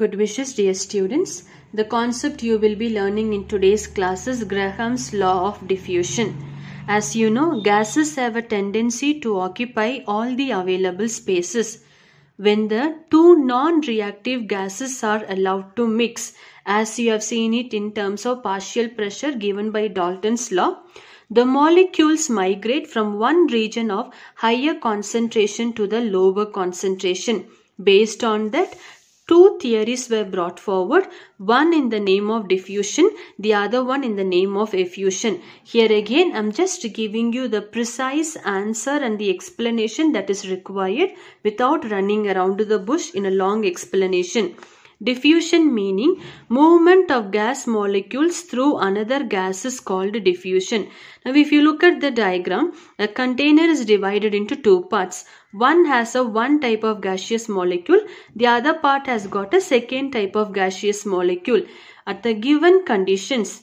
Good wishes dear students. The concept you will be learning in today's class is Graham's law of diffusion. As you know, gases have a tendency to occupy all the available spaces. When the two non-reactive gases are allowed to mix, as you have seen it in terms of partial pressure given by Dalton's law, the molecules migrate from one region of higher concentration to the lower concentration. Based on that, two theories were brought forward, one in the name of diffusion, the other one in the name of effusion. Here again, I'm just giving you the precise answer and the explanation that is required without running around the bush in a long explanation. Diffusion meaning movement of gas molecules through another gas is called diffusion. Now if you look at the diagram, a container is divided into two parts. One has a one type of gaseous molecule, the other part has got a second type of gaseous molecule. At the given conditions,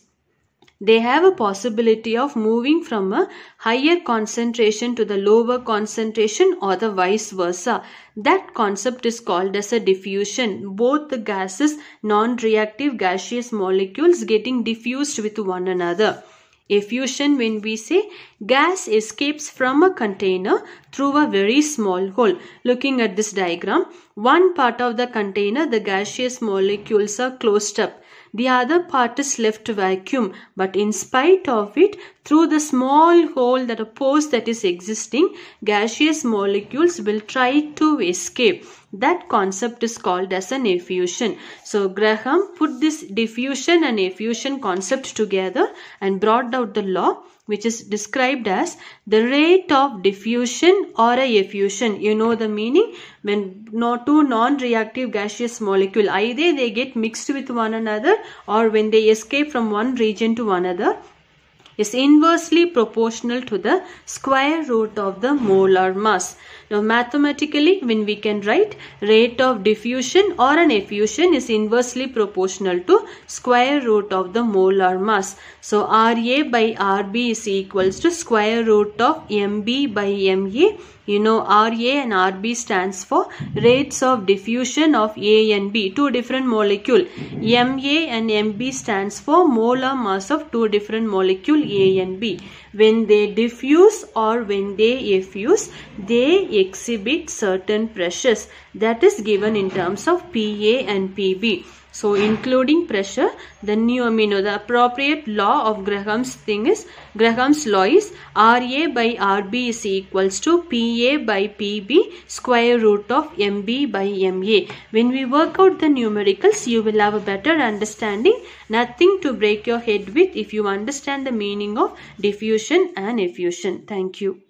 they have a possibility of moving from a higher concentration to the lower concentration or the vice versa. That concept is called as a diffusion. Both the gases, non-reactive gaseous molecules getting diffused with one another. Effusion when we say gas escapes from a container through a very small hole. Looking at this diagram, one part of the container the gaseous molecules are closed up the other part is left vacuum but in spite of it through the small hole that a pores that is existing gaseous molecules will try to escape that concept is called as an effusion. So Graham put this diffusion and effusion concept together and brought out the law which is described as the rate of diffusion or a effusion. You know the meaning when two non-reactive gaseous molecule either they get mixed with one another or when they escape from one region to another is inversely proportional to the square root of the molar mass. Now mathematically when we can write rate of diffusion or an effusion is inversely proportional to square root of the molar mass. So RA by RB is equals to square root of MB by MA you know RA and RB stands for rates of diffusion of A and B, two different molecule. MA and MB stands for molar mass of two different molecule A and B. When they diffuse or when they effuse, they exhibit certain pressures that is given in terms of PA and PB. So including pressure, the new amino, the appropriate law of Graham's thing is, Graham's law is RA by RB is equals to PA by PB square root of MB by MA. When we work out the numericals, you will have a better understanding. Nothing to break your head with if you understand the meaning of diffusion and effusion. Thank you.